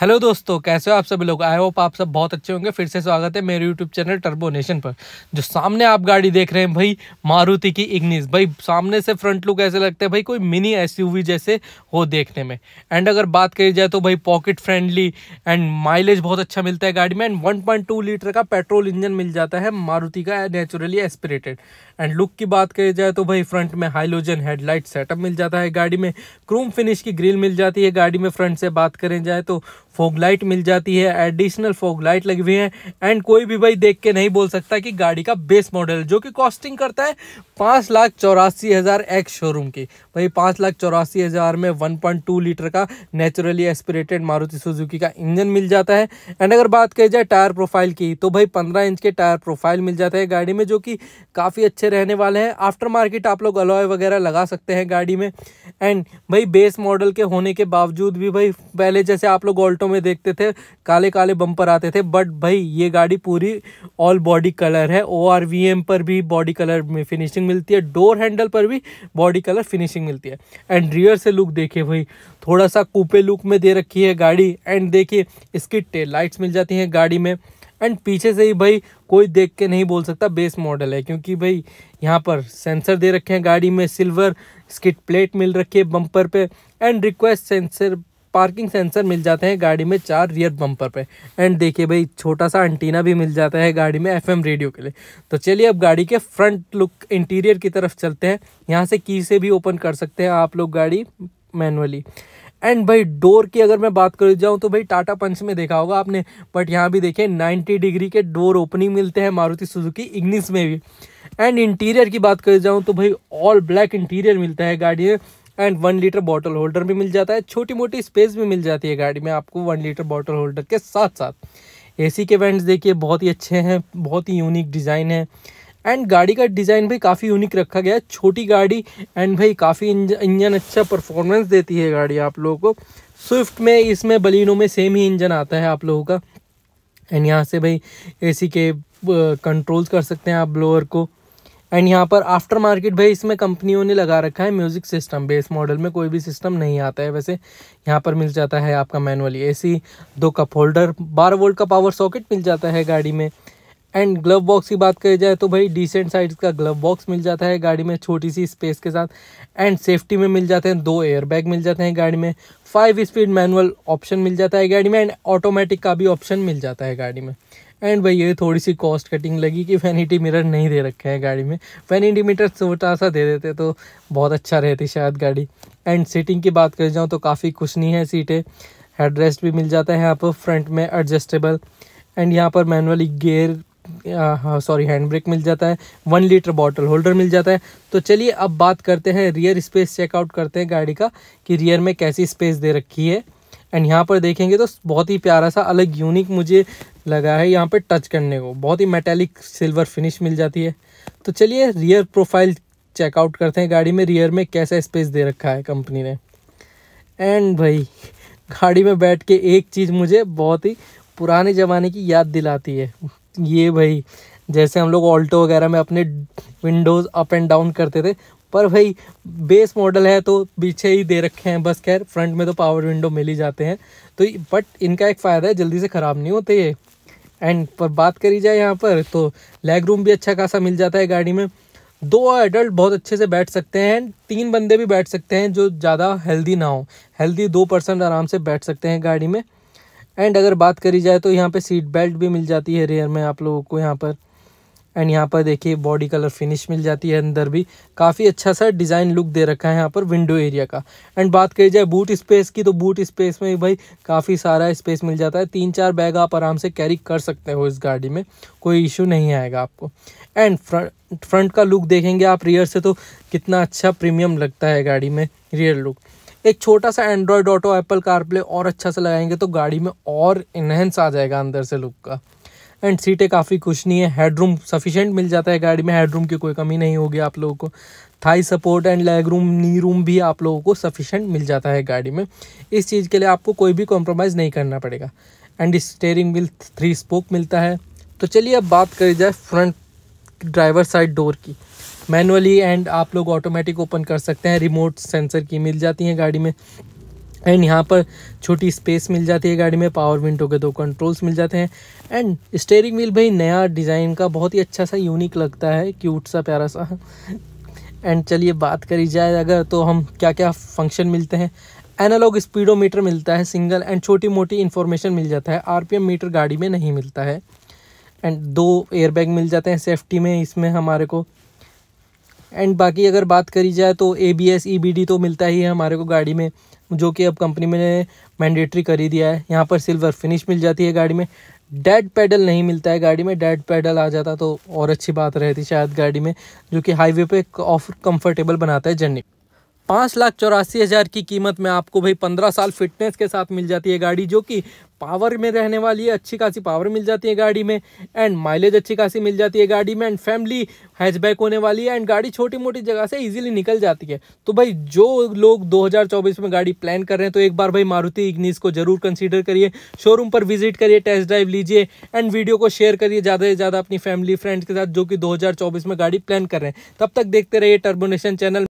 hello दोस्तों कैसे हो आप सभी लोग आई होप आप सब बहुत अच्छे होंगे फिर से स्वागत है मेरे यूट्यूब चैनल टर्बो नेशन पर जो सामने आप गाड़ी देख रहे हैं भाई मारुति की इग्निस भाई सामने से फ्रंट लुक ऐसे लगते हैं भाई कोई मिनी एसयूवी जैसे हो देखने में एंड अगर बात करी जाए तो भाई पॉकेट फ्रेंडली एंड माइलेज बहुत अच्छा मिलता है गाड़ी में एंड वन लीटर का पेट्रोल इंजन मिल जाता है मारुति का नेचुरली एस्पिरेटेड एंड लुक की बात करी जाए तो भाई फ्रंट में हाइलोजन हेडलाइट सेटअप मिल जाता है गाड़ी में क्रोम फिनिश की ग्रिल मिल जाती है गाड़ी में फ्रंट से बात करें जाए तो फोग लाइट मिल जाती है एडिशनल फोग लाइट लगी हुई है एंड कोई भी भाई देख के नहीं बोल सकता कि गाड़ी का बेस मॉडल जो कि कॉस्टिंग करता है पाँच लाख चौरासी हज़ार एक्स शोरूम की भाई पाँच लाख चौरासी हज़ार में वन पॉइंट टू लीटर का नेचुरली एस्पिरेटेड मारुति सुजुकी का इंजन मिल जाता है एंड अगर बात की जाए टायर प्रोफाइल की तो भाई पंद्रह इंच के टायर प्रोफाइल मिल जाता है गाड़ी में जो कि काफ़ी अच्छे रहने वाले हैं आफ्टर मार्केट आप लोग अलॉय वगैरह लगा सकते हैं गाड़ी में एंड भाई बेस मॉडल के होने के बावजूद भी भाई पहले जैसे आप लोग ऑल्टो में देखते थे काले काले बम्पर आते थे बट भाई ये गाड़ी पूरी ऑल बॉडी कलर है ओ पर भी बॉडी कलर में फिनिशिंग मिलती है डोर हैंडल पर भी बॉडी कलर फिनिशिंग मिलती है एंड रियर से लुक देखिए भाई थोड़ा सा कूपे लुक में दे रखी है गाड़ी एंड देखिए इसकी टेल लाइट्स मिल जाती हैं गाड़ी में एंड पीछे से ही भाई कोई देख के नहीं बोल सकता बेस मॉडल है क्योंकि भाई यहाँ पर सेंसर दे रखे हैं गाड़ी में सिल्वर स्किट प्लेट मिल रखी है बम्पर पे and request sensor parking sensor मिल जाते हैं गाड़ी में चार रियर बम्पर पे एंड देखिए भाई छोटा सा एंटीना भी मिल जाता है गाड़ी में एफएम रेडियो के लिए तो चलिए अब गाड़ी के फ्रंट लुक इंटीरियर की तरफ चलते हैं यहाँ से की से भी ओपन कर सकते हैं आप लोग गाड़ी मैनुअली एंड भाई डोर की अगर मैं बात कर जाऊँ तो भाई टाटा पंच में देखा होगा आपने बट यहाँ भी देखिए 90 डिग्री के डोर ओपनिंग मिलते हैं मारुति सुजुकी इग्निस में भी एंड इंटीरियर की बात कर जाऊँ तो भाई ऑल ब्लैक इंटीरियर मिलता है गाड़ी में and one litre bottle holder भी मिल जाता है छोटी मोटी स्पेस भी मिल जाती है गाड़ी में आपको वन लीटर बॉटल होल्डर के साथ साथ ए के वेंट्स देखिए बहुत ही अच्छे हैं बहुत ही यूनिक डिज़ाइन है एंड गाड़ी का डिज़ाइन भी काफ़ी यूनिक रखा गया है छोटी गाड़ी एंड भाई काफ़ी इंजन अच्छा परफॉर्मेंस देती है गाड़ी आप लोगों को स्विफ्ट में इसमें बलिनो में सेम ही इंजन आता है आप लोगों का एंड यहाँ से भाई एसी के कंट्रोल्स कर सकते हैं आप ब्लोअर को एंड यहाँ पर आफ्टर मार्केट भाई इसमें कंपनियों ने लगा रखा है म्यूज़िक सिस्टम बेस मॉडल में कोई भी सिस्टम नहीं आता है वैसे यहाँ पर मिल जाता है आपका मैनुअली एसी दो कप होल्डर बारह वोल्ट का पावर सॉकेट मिल जाता है गाड़ी में एंड ग्लव बॉक्स की बात करी जाए तो भाई डिसेंट साइज का ग्लव बॉक्स मिल जाता है गाड़ी में छोटी सी स्पेस के साथ एंड सेफ्टी में मिल जाते हैं दो एयरबैग मिल जाते हैं गाड़ी में फाइव स्पीड मैनुअल ऑप्शन मिल जाता है गाड़ी में एंड ऑटोमेटिक का भी ऑप्शन मिल जाता है गाड़ी में एंड भाई ये थोड़ी सी कॉस्ट कटिंग लगी कि वैनिटी मिरर नहीं दे रखे हैं गाड़ी में वैनिटी मीटर छोटा सा दे देते तो बहुत अच्छा रहती शायद गाड़ी एंड सीटिंग की बात कर जाऊँ तो काफ़ी कुछ नहीं है सीटें हेडरेस्ट भी मिल जाता है यहाँ पर फ्रंट में एडजस्टेबल एंड यहाँ पर manually gear sorry hand brake मिल जाता है वन लीटर बॉटल होल्डर मिल जाता है तो चलिए अब बात करते हैं रियर स्पेस चेकआउट करते हैं गाड़ी का कि रियर में कैसी स्पेस दे रखी है एंड यहाँ पर देखेंगे तो बहुत ही प्यारा सा अलग यूनिक मुझे लगा है यहाँ पर टच करने को बहुत ही मेटेलिक सिल्वर फिनिश मिल जाती है तो चलिए रियर प्रोफाइल चेकआउट करते हैं गाड़ी में रियर में कैसा स्पेस दे रखा है कंपनी ने एंड भाई गाड़ी में बैठ के एक चीज़ मुझे बहुत ही पुराने ज़माने की याद दिलाती है ये भाई जैसे हम लोग ऑल्टो वगैरह में अपने विंडोज़ अप एंड डाउन करते थे पर भाई बेस मॉडल है तो पीछे ही दे रखे हैं बस खैर फ्रंट में तो पावर विंडो मिल ही जाते हैं तो बट इनका एक फ़ायदा है जल्दी से ख़राब नहीं होते ये एंड पर बात करी जाए यहाँ पर तो लेग रूम भी अच्छा खासा मिल जाता है गाड़ी में दो एडल्ट बहुत अच्छे से बैठ सकते हैं तीन बंदे भी बैठ सकते हैं जो ज़्यादा हेल्दी ना हो हेल्दी दो पर्सन आराम से बैठ सकते हैं गाड़ी में एंड अगर बात करी जाए तो यहाँ पे सीट बेल्ट भी मिल जाती है रेयर में आप लोगों को यहाँ पर एंड यहाँ पर देखिए बॉडी कलर फिनिश मिल जाती है अंदर भी काफ़ी अच्छा सा डिज़ाइन लुक दे रखा है यहाँ पर विंडो एरिया का एंड बात करी जाए बूट स्पेस की तो बूट स्पेस में भाई काफ़ी सारा स्पेस मिल जाता है तीन चार बैग आप आराम से कैरी कर सकते हो इस गाड़ी में कोई इशू नहीं आएगा आपको एंड फ्रंट फ्रंट का लुक देखेंगे आप रियर से तो कितना अच्छा प्रीमियम लगता है गाड़ी में रियर लुक एक छोटा सा एंड्रॉयड ऑटो एप्पल कारप्ले और अच्छा सा लगाएंगे तो गाड़ी में और इन्हेंस आ जाएगा अंदर से लुक का एंड सीटें काफ़ी खुशनी है हेडरूम सफिशेंट मिल जाता है गाड़ी में हेडरूम की कोई कमी नहीं होगी आप लोगों को thigh support and leg room knee room भी आप लोगों को सफिशेंट मिल जाता है गाड़ी में इस चीज़ के लिए आपको कोई भी कॉम्प्रोमाइज़ नहीं करना पड़ेगा and steering wheel three spoke मिलता है तो चलिए अब बात करी जाए फ्रंट ड्राइवर साइड डोर की मैनुअली एंड आप लोग ऑटोमेटिक ओपन कर सकते हैं रिमोट सेंसर की मिल जाती हैं गाड़ी में एंड यहाँ पर छोटी स्पेस मिल जाती है गाड़ी में पावर विंडो के दो कंट्रोल्स मिल जाते हैं एंड स्टेयरिंग व्हील भाई नया डिज़ाइन का बहुत ही अच्छा सा यूनिक लगता है क्यूट सा प्यारा सा एंड चलिए बात करी जाए अगर तो हम क्या क्या फंक्शन मिलते हैं एनालॉग स्पीडोमीटर मिलता है सिंगल एंड छोटी मोटी इन्फॉर्मेशन मिल जाता है आरपीएम मीटर गाड़ी में नहीं मिलता है एंड दो एयरबैग मिल जाते हैं सेफ्टी में इसमें हमारे को एंड बाकी अगर बात करी जाए तो A B S E B D तो मिलता ही है हमारे को गाड़ी में जो कि अब कंपनी में मैंडेटरी कर ही दिया है यहाँ पर सिल्वर फिनिश मिल जाती है गाड़ी में डेड पैडल नहीं मिलता है गाड़ी में डेड पैडल आ जाता तो और अच्छी बात रहती शायद गाड़ी में जो कि हाईवे पे ऑफ कंफर्टेबल बनाता है जर्नी पाँच लाख चौरासी हज़ार की कीमत में आपको भाई पंद्रह साल फिटनेस के साथ मिल जाती है गाड़ी जो कि पावर में रहने वाली है अच्छी खासी पावर मिल जाती है गाड़ी में एंड माइलेज अच्छी खासी मिल जाती है गाड़ी में एंड फैमिली हैचबैक होने वाली है एंड गाड़ी छोटी मोटी जगह से इजीली निकल जाती है तो भाई जो लोग 2024 में गाड़ी प्लान कर रहे हैं तो एक बार भाई मारुति इग्निस को जरूर कंसिडर करिए शोरूम पर विजिट करिए टेस्ट ड्राइव लीजिए एंड वीडियो को शेयर करिए ज़्यादा से ज़्यादा अपनी फैमिली फ्रेंड्स के साथ जो कि दो में गाड़ी प्लान कर रहे हैं तब तक देखते रहिए टर्बोनेशन चैनल